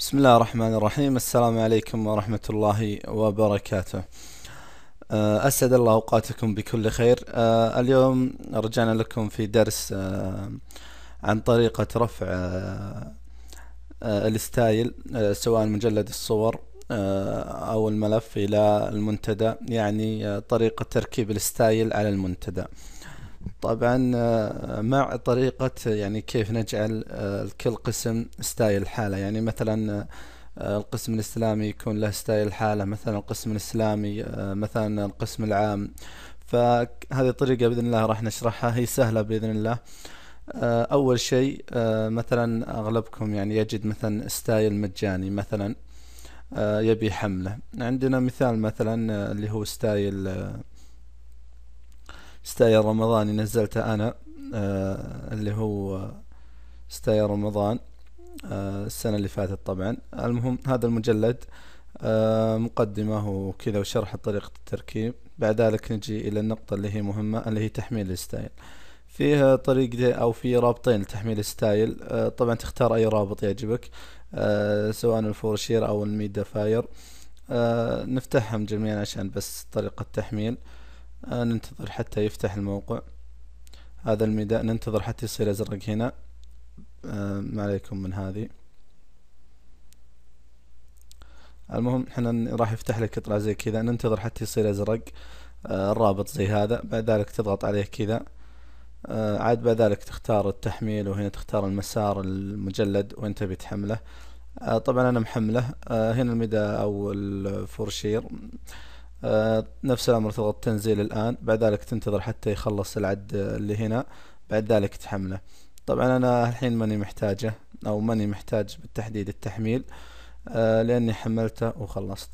بسم الله الرحمن الرحيم السلام عليكم ورحمة الله وبركاته آه، أسعد الله أوقاتكم بكل خير آه، اليوم رجعنا لكم في درس آه، عن طريقة رفع الستايل سواء مجلد الصور أو الملف إلى المنتدى يعني طريقة تركيب الستايل على المنتدى طبعا آه، مع طريقة يعني كيف نجعل آه، كل قسم ستايل حالة يعني مثلا آه، القسم الإسلامي يكون له ستايل حالة مثلا القسم الإسلامي مثلا القسم العام فهذه الطريقة بإذن الله راح نشرحها هي سهلة بإذن الله أول شيء مثلا أغلبكم يعني يجد مثلا ستايل مجاني مثلا يبي حملة عندنا مثال مثلا اللي هو ستايل ستايا رمضاني نزلته انا آه اللي هو ستايا رمضان آه السنة اللي فاتت طبعا المهم هذا المجلد آه مقدمة وكذا وشرح طريقة التركيب بعد ذلك نجي إلى النقطة اللي هي مهمة اللي هي تحميل الستايل طريق دي أو في رابطين لتحميل الستايل آه طبعا تختار أي رابط يعجبك آه سواء الفورشير أو الميدا فاير آه نفتحهم جميعا عشان بس طريقة تحميل آه، ننتظر حتى يفتح الموقع هذا الميدان ننتظر حتى يصير أزرق هنا آه، ما عليكم من هذه المهم احنا راح يفتح لك قطعة زي كذا ننتظر حتى يصير أزرق آه، الرابط زي هذا بعد ذلك تضغط عليه كذا عاد بعد ذلك تختار التحميل وهنا تختار المسار المجلد وين تبي تحمله طبعا انا محمله هنا المدى او الفورشير آه، نفس الامر تضغط تنزيل الان بعد ذلك تنتظر حتى يخلص العد اللي هنا بعد ذلك تحمله طبعا انا الحين ماني محتاجه او ماني محتاج بالتحديد التحميل آه، لاني حملته وخلصت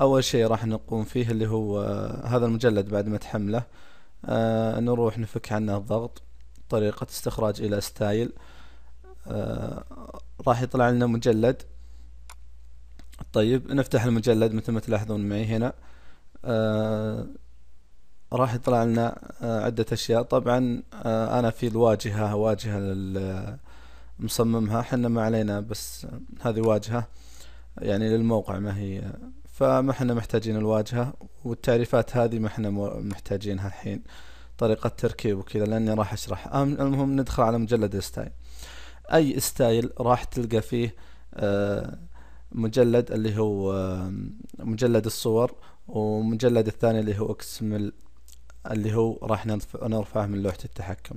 اول شيء راح نقوم فيه اللي هو آه، هذا المجلد بعد ما تحمله نروح نفك عنه الضغط طريقة استخراج الى ستايل راح يطلع لنا مجلد طيب نفتح المجلد مثل ما تلاحظون معي هنا آه، راح يطلع لنا آه، عدة أشياء طبعا آه، أنا في الواجهة واجهة مصممها حنا ما علينا بس هذه واجهة يعني للموقع ما هي فما حنا محتاجين الواجهة والتعريفات هذه ما حنا محتاجينها الحين طريقة تركيب وكذا لأني راح أشرح المهم ندخل على مجلد الستايل أي ستايل راح تلقى فيه مجلد اللي هو مجلد الصور ومجلد الثاني اللي هو مل اللي هو راح نرفعه من لوحة التحكم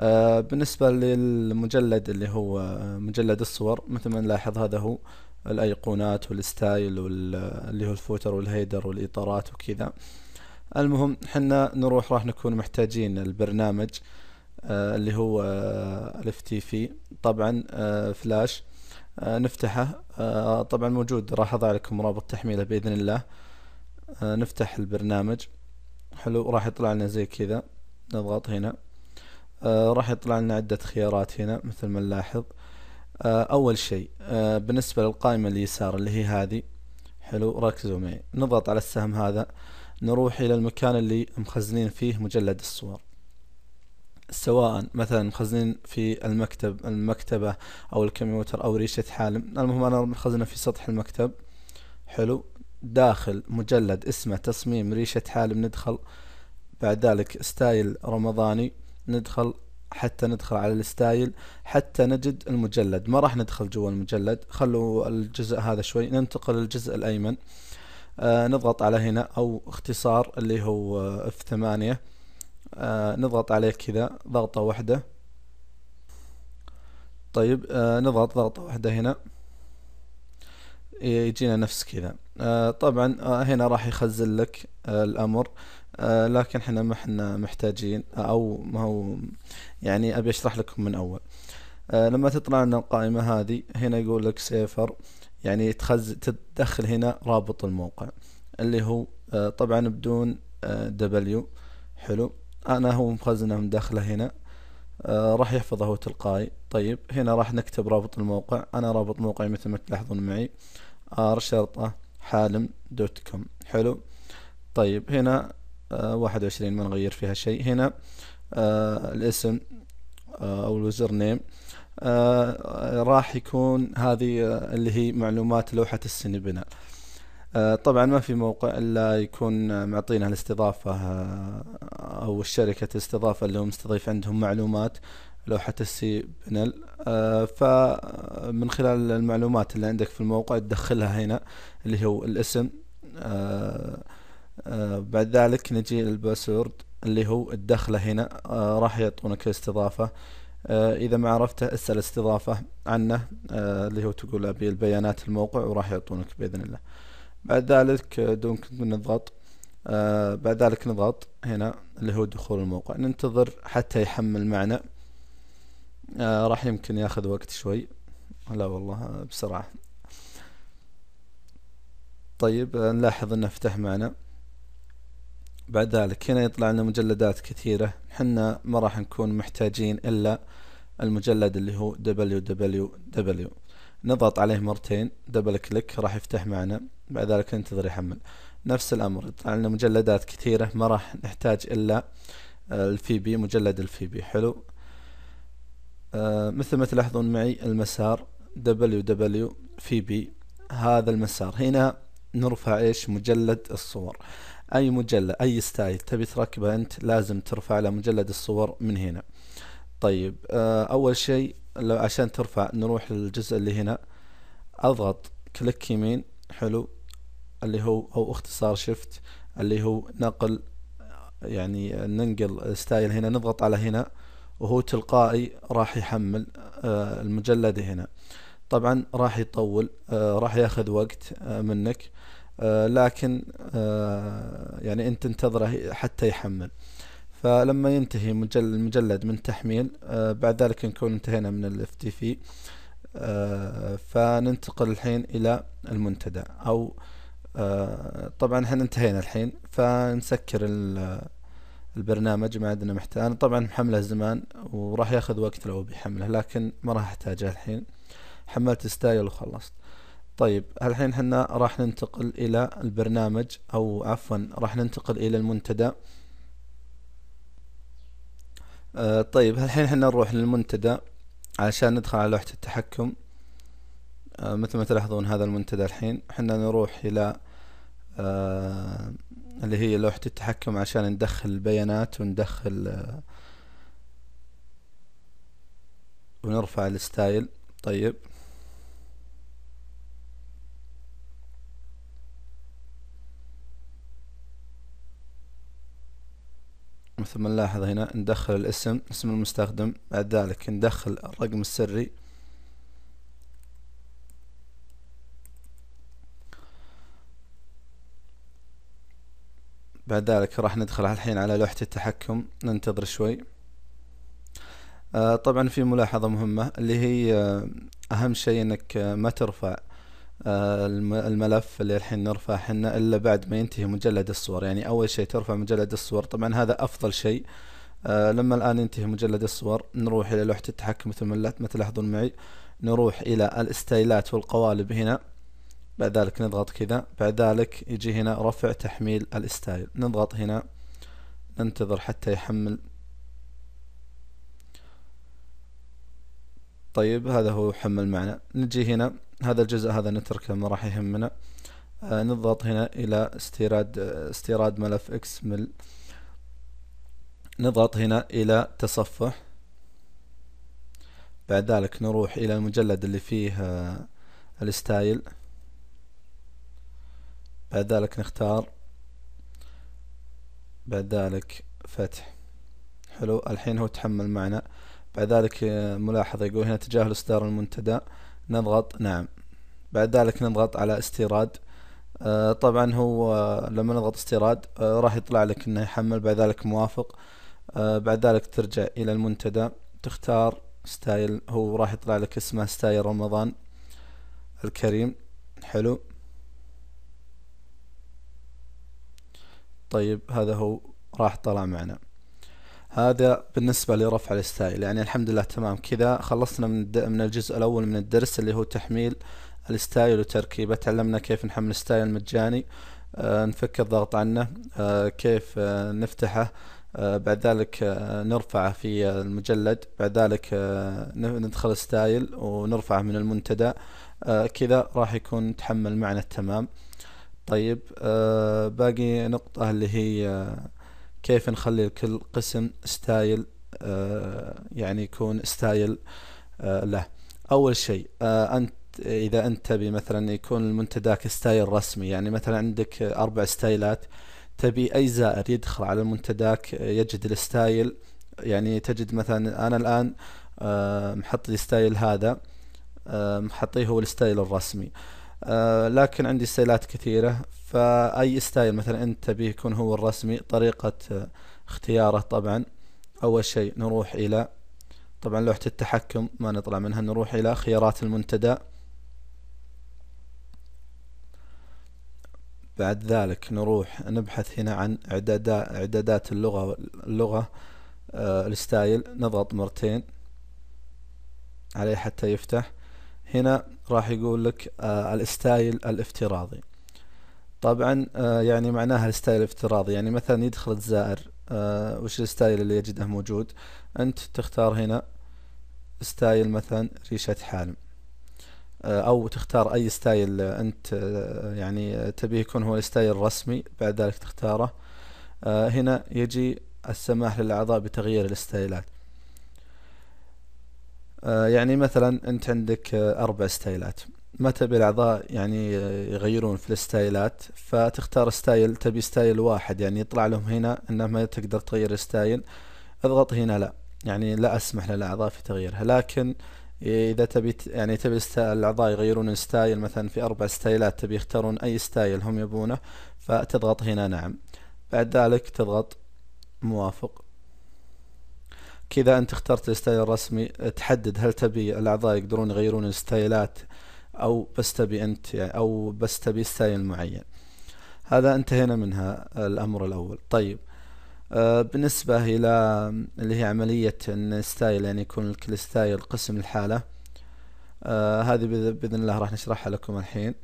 آه بالنسبة للمجلد اللي هو مجلد الصور مثل ما نلاحظ هذا هو الايقونات والستايل واللي هو الفوتر والهيدر والاطارات وكذا المهم حنا نروح راح نكون محتاجين البرنامج آه اللي هو آه، الاف تي في طبعا آه فلاش آه نفتحه آه، طبعا موجود راح اضع لكم رابط تحميله باذن الله آه، نفتح البرنامج حلو راح يطلع لنا زي كذا نضغط هنا آه، راح يطلع لنا عدة خيارات هنا مثل ما نلاحظ آه، أول شيء بالنسبة للقائمة اليسار اللي هي هذه حلو ركزوا معي نضغط على السهم هذا نروح إلى المكان اللي مخزنين فيه مجلد الصور سواء مثلا مخزنين في المكتب المكتبة أو الكمبيوتر أو ريشة حالم المهم أنا مخزنه في سطح المكتب حلو داخل مجلد اسمه تصميم ريشة حالم ندخل بعد ذلك ستايل رمضاني ندخل حتى ندخل على الستايل حتى نجد المجلد ما راح ندخل جوا المجلد خلوا الجزء هذا شوي ننتقل للجزء الأيمن آه نضغط على هنا أو اختصار اللي هو آه اف ثمانية آه نضغط عليه كذا ضغطة واحدة طيب آه نضغط ضغطة واحدة هنا يجينا نفس كذا آه، طبعا آه، هنا راح يخزن لك آه، الامر لكن احنا ما احنا محتاجين او ما هو يعني ابي اشرح لكم من اول لما تطلع لنا القائمة هذه هنا يقول لك سيفر يعني تخز تدخل هنا رابط الموقع اللي هو طبعا بدون دبليو حلو انا هو مخزنه مدخله هنا راح يحفظه تلقائي طيب هنا راح نكتب رابط الموقع انا رابط موقعي مثل ما تلاحظون معي ار شرطه حالم دوت كوم حلو طيب هنا آه، واحد وعشرين ما نغير فيها شيء هنا آه، الاسم آه، او اليوزر نيم راح يكون هذه اللي هي معلومات لوحة السنبنا طبعا ما في موقع الا يكون معطينا الاستضافة او الشركة الاستضافة اللي هو مستضيف عندهم معلومات لوحة السي بنل آه، فمن خلال المعلومات اللي عندك في الموقع تدخلها هنا اللي هو الاسم آه، آه، بعد ذلك نجي للباسورد اللي هو الدخلة هنا راح يعطونك الاستضافة إذا ما عرفته اسأل استضافة عنه اللي هو تقول أبي البيانات الموقع وراح يعطونك بإذن الله بعد ذلك دونك نضغط بعد ذلك نضغط هنا اللي هو دخول الموقع ننتظر حتى يحمل معنا آه راح يمكن ياخذ وقت شوي لا والله بسرعة طيب آه، نلاحظ انه فتح معنا بعد ذلك هنا يطلع لنا مجلدات كثيرة حنا ما راح نكون محتاجين الا المجلد اللي هو www نضغط عليه مرتين دبل كليك راح يفتح معنا بعد ذلك ننتظر يحمل نفس الامر يطلع لنا مجلدات كثيرة ما راح نحتاج الا آه، الفي بي مجلد الفي بي حلو آه، مثل ما تلاحظون معي المسار دبليو في بي هذا المسار هنا نرفع ايش مجلد الصور اي مجلد اي ستايل تبي تركبه انت لازم ترفع له مجلد الصور من هنا طيب آه، اول شيء لو عشان ترفع نروح للجزء اللي هنا اضغط كليك يمين حلو اللي هو او اختصار شفت اللي هو نقل يعني ننقل ستايل هنا نضغط على هنا وهو تلقائي راح يحمل آه، المجلد هنا طبعا راح يطول آه، راح ياخذ وقت آه، منك لكن يعني انت تنتظره حتى يحمل فلما ينتهي المجلد من تحميل بعد ذلك نكون انتهينا من ال FTP فننتقل الحين الى المنتدى او طبعا احنا انتهينا الحين فنسكر ال البرنامج ما عندنا محتاج أنا طبعا محمله زمان وراح ياخذ وقت لو بيحمله لكن ما راح أحتاجه الحين حملت ستايل وخلصت طيب الحين حنا راح ننتقل إلى البرنامج أو عفوا راح ننتقل إلى المنتدى آه طيب الحين حنا نروح للمنتدى عشان ندخل على لوحة التحكم آه مثل ما تلاحظون هذا المنتدى الحين حنا نروح إلى آه اللي هي لوحة التحكم عشان ندخل البيانات وندخل آه، ونرفع الستايل طيب مثل ما نلاحظ هنا ندخل الاسم اسم المستخدم بعد ذلك ندخل الرقم السري بعد ذلك راح ندخل الحين على لوحة التحكم ننتظر شوي آه، طبعا في ملاحظة مهمة اللي هي آه، أهم شيء أنك آه، ما ترفع الملف اللي الحين نرفعه حنا إلا بعد ما ينتهي مجلد الصور يعني أول شيء ترفع مجلد الصور طبعا هذا أفضل شيء لما الآن ينتهي مجلد الصور نروح إلى لوحة التحكم مثل ما تلاحظون معي نروح إلى الاستايلات والقوالب هنا بعد ذلك نضغط كذا بعد ذلك يجي هنا رفع تحميل الستايل نضغط هنا ننتظر حتى يحمل طيب هذا هو حمل معنا نجي هنا هذا الجزء هذا نتركه ما راح يهمنا آه نضغط هنا الى استيراد آه، استيراد ملف اكسمل نضغط هنا الى تصفح بعد ذلك نروح الى المجلد اللي فيه آه الستايل بعد ذلك نختار بعد ذلك فتح حلو الحين هو تحمل معنا بعد ذلك ملاحظة يقول هنا تجاهل إصدار المنتدى نضغط نعم بعد ذلك نضغط على استيراد آه، طبعا هو لما نضغط استيراد آه، راح يطلع لك انه يحمل بعد ذلك موافق آه، بعد ذلك ترجع الى المنتدى تختار ستايل هو راح يطلع لك اسمه ستايل رمضان الكريم حلو طيب هذا هو راح طلع معنا هذا بالنسبة لرفع الستايل يعني الحمد لله تمام كذا خلصنا من من الجزء الأول من الدرس اللي هو تحميل الستايل وتركيبه تعلمنا كيف نحمل ستايل مجاني آه نفك الضغط عنه آه كيف آه نفتحه آه، بعد ذلك آه، نرفعه في المجلد بعد ذلك آه، ندخل ستايل ونرفعه من المنتدى كذا راح يكون تحمل معنا التمام طيب آه باقي نقطة اللي هي آه، كيف نخلي لكل قسم ستايل آه يعني يكون ستايل آه له أول شيء آه أنت إذا أنت تبي مثلا يكون المنتداك ستايل رسمي يعني مثلا عندك أربع ستايلات تبي أي زائر يدخل على المنتداك يجد الستايل يعني تجد مثلا أنا الآن آه، محط الستايل هذا آه محطيه هو الستايل الرسمي آه، لكن عندي ستايلات كثيرة فأي ستايل مثلا أنت تبيه يكون هو الرسمي طريقة آه، اختياره طبعا أول شيء نروح إلى طبعا لوحة التحكم ما نطلع منها نروح إلى خيارات المنتدى بعد ذلك نروح نبحث هنا عن إعدادات, إعدادات اللغة اللغة آه، الستايل نضغط مرتين عليه حتى يفتح هنا راح يقول لك آه الستايل الافتراضي طبعا آه، يعني معناها الستايل الافتراضي يعني مثلا يدخل الزائر آه، وش الستايل اللي يجده موجود انت تختار هنا ستايل مثلا ريشة حالم آه، او تختار اي ستايل انت يعني تبيه يكون هو الستايل الرسمي بعد ذلك تختاره هنا يجي السماح للاعضاء بتغيير الستايلات آه، يعني مثلا انت عندك آه، اربع ستايلات ما تبي الاعضاء يعني يغيرون في الستايلات فتختار ستايل تبي ستايل واحد يعني يطلع لهم هنا انه ما تقدر تغير ستايل اضغط هنا لا يعني لا اسمح للاعضاء في تغييرها لكن اذا تبي يعني تبي الاعضاء يغيرون ستايل مثلا في اربع ستايلات تبي يختارون اي ستايل هم يبونه فتضغط هنا نعم بعد ذلك تضغط موافق كذا انت اخترت الستايل الرسمي تحدد هل تبي الاعضاء يقدرون يغيرون الستايلات او بس تبي انت يعني او بس تبي ستايل معين هذا انتهينا منها الامر الاول طيب آه، بالنسبة إلى اللي هي عملية أن ستايل يعني يكون كل ستايل قسم الحالة آه، هذه بإذن الله راح نشرحها لكم الحين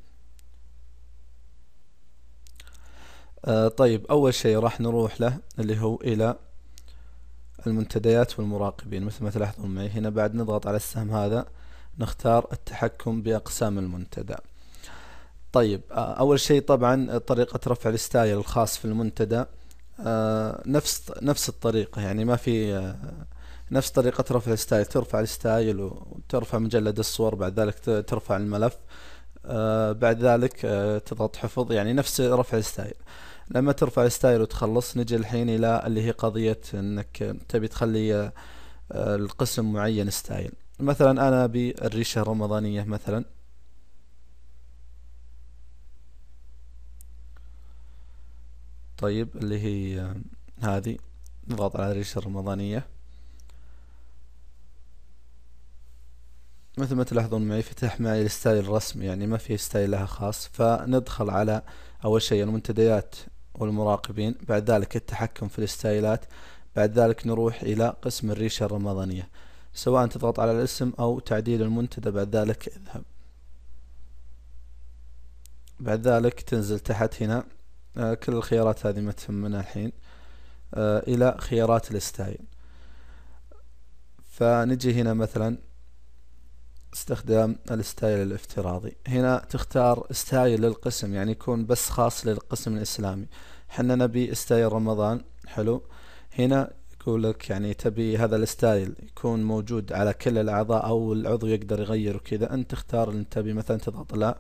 آه، طيب أول شيء راح نروح له اللي هو إلى المنتديات والمراقبين مثل ما تلاحظون معي هنا بعد نضغط على السهم هذا نختار التحكم بأقسام المنتدى طيب أول شيء طبعا طريقة رفع الستايل الخاص في المنتدى نفس نفس الطريقة يعني ما في نفس طريقة رفع الستايل ترفع الستايل وترفع مجلد الصور بعد ذلك ترفع الملف بعد ذلك تضغط حفظ يعني نفس رفع الستايل لما ترفع الستايل وتخلص نجي الحين الى اللي هي قضية انك تبي تخلي آه، القسم معين ستايل مثلا انا بالريشة الرمضانية مثلا طيب اللي هي آه، هذه نضغط على الريشة الرمضانية مثل ما تلاحظون معي فتح معي الستايل الرسمي يعني ما في ستايل لها خاص فندخل على أول شيء المنتديات والمراقبين بعد ذلك التحكم في الستايلات بعد ذلك نروح إلى قسم الريشة الرمضانية سواء تضغط على الاسم أو تعديل المنتدى بعد ذلك اذهب بعد ذلك تنزل تحت هنا آه، كل الخيارات هذه ما تهمنا الحين آه، إلى خيارات الستايل فنجي هنا مثلا استخدام الستايل الافتراضي هنا تختار ستايل للقسم يعني يكون بس خاص للقسم الإسلامي حنا نبي ستايل رمضان حلو هنا يقول لك يعني تبي هذا الستايل يكون موجود على كل الأعضاء أو العضو يقدر يغير وكذا أنت تختار اللي تبي مثلا تضغط لا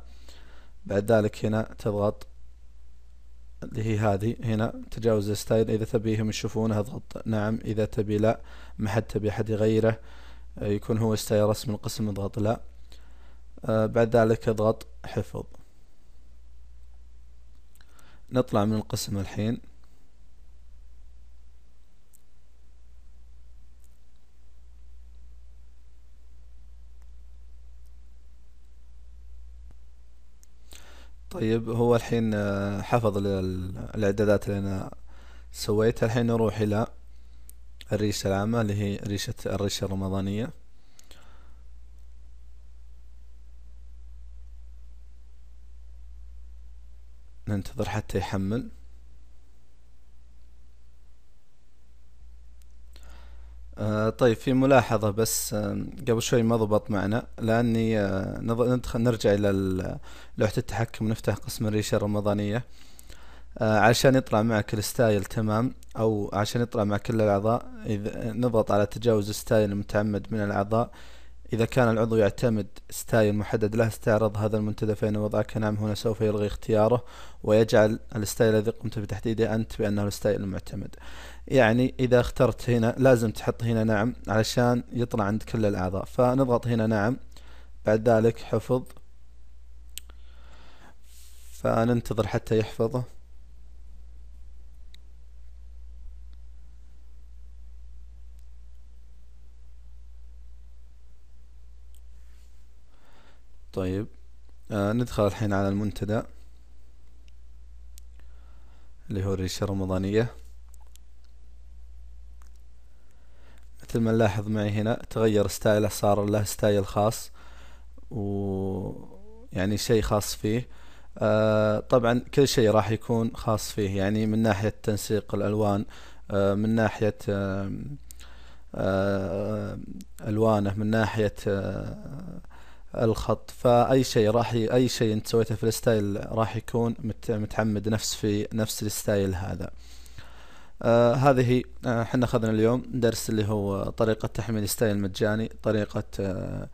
بعد ذلك هنا تضغط اللي هي هذه هنا تجاوز الستايل إذا تبيهم يشوفونه اضغط نعم إذا تبي لا ما حد تبي أحد يغيره آه، يكون هو استيرس رسم القسم اضغط لا آه، بعد ذلك اضغط حفظ نطلع من القسم الحين طيب هو الحين آه، حفظ الاعدادات اللي انا سويتها الحين نروح الى الريشة العامة اللي هي ريشة الريشة الرمضانية ننتظر حتى يحمل آه طيب في ملاحظة بس آه قبل شوي ما ضبط معنا لأني آه ندخل نرجع إلى لوحة التحكم ونفتح قسم الريشة الرمضانية آه، عشان يطلع معك الستايل تمام او عشان يطلع مع كل الاعضاء إذا نضغط على تجاوز ستايل متعمد من الاعضاء اذا كان العضو يعتمد ستايل محدد له استعرض هذا المنتدى فان وضعك نعم هنا سوف يلغي اختياره ويجعل الستايل الذي قمت بتحديده انت بانه الستايل المعتمد يعني اذا اخترت هنا لازم تحط هنا نعم علشان يطلع عند كل الاعضاء فنضغط هنا نعم بعد ذلك حفظ فننتظر حتى يحفظه طيب آه ندخل الحين على المنتدى اللي هو الريشة الرمضانية مثل ما نلاحظ معي هنا تغير ستايله صار له ستايل خاص و يعني شيء خاص فيه آه طبعا كل شيء راح يكون خاص فيه يعني من ناحية تنسيق الألوان آه من ناحية آه،, آه ألوانه من ناحية آه، الخط فاي شيء راح ي... اي شيء انت سويته في الستايل راح يكون مت... متعمد نفس في نفس الستايل هذا آه هذه آه، احنا آه اخذنا اليوم درس اللي هو طريقة تحميل ستايل مجاني طريقة آه,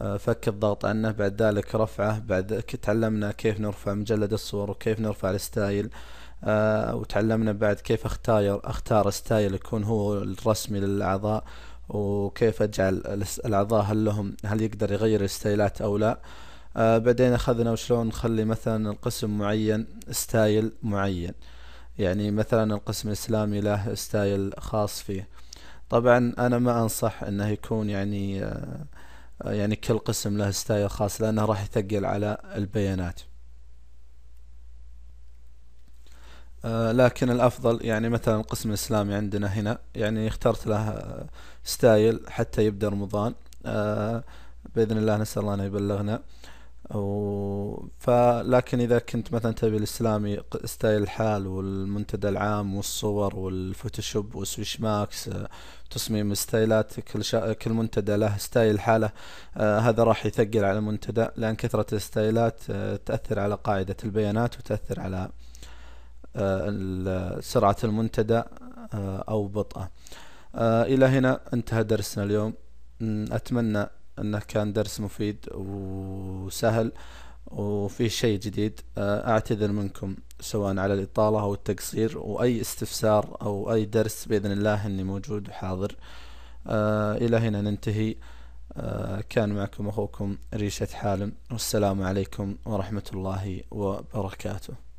آه، فك الضغط عنه بعد ذلك رفعه بعد تعلمنا كيف نرفع مجلد الصور وكيف نرفع الستايل آه وتعلمنا بعد كيف اختار اختار ستايل يكون هو الرسمي للاعضاء وكيف اجعل الاعضاء هل لهم هل يقدر يغير الستايلات او لا آه بعدين اخذنا وشلون نخلي مثلا القسم معين ستايل معين يعني مثلا القسم الاسلامي له ستايل خاص فيه طبعا انا ما انصح انه يكون يعني آه يعني كل قسم له ستايل خاص لانه راح يثقل على البيانات آه، لكن الافضل يعني مثلا القسم الاسلامي عندنا هنا يعني اخترت له ستايل حتى يبدا رمضان آه، باذن الله نسال الله ان يبلغنا و... فلكن اذا كنت مثلا تبي الاسلامي ستايل الحال والمنتدى العام والصور والفوتوشوب وسويش ماكس آه، تصميم ستايلات كل شا... كل منتدى له ستايل حاله آه هذا راح يثقل على المنتدى لان كثره الستايلات آه تاثر على قاعده البيانات وتاثر على آه، سرعة المنتدى آه، أو بطئه آه، إلى هنا انتهى درسنا اليوم أتمنى أنه كان درس مفيد وسهل وفيه شيء جديد أعتذر منكم سواء على الإطالة أو التقصير وأي استفسار أو أي درس بإذن الله أني موجود وحاضر إلى هنا ننتهي كان معكم أخوكم ريشة حالم والسلام عليكم ورحمة الله وبركاته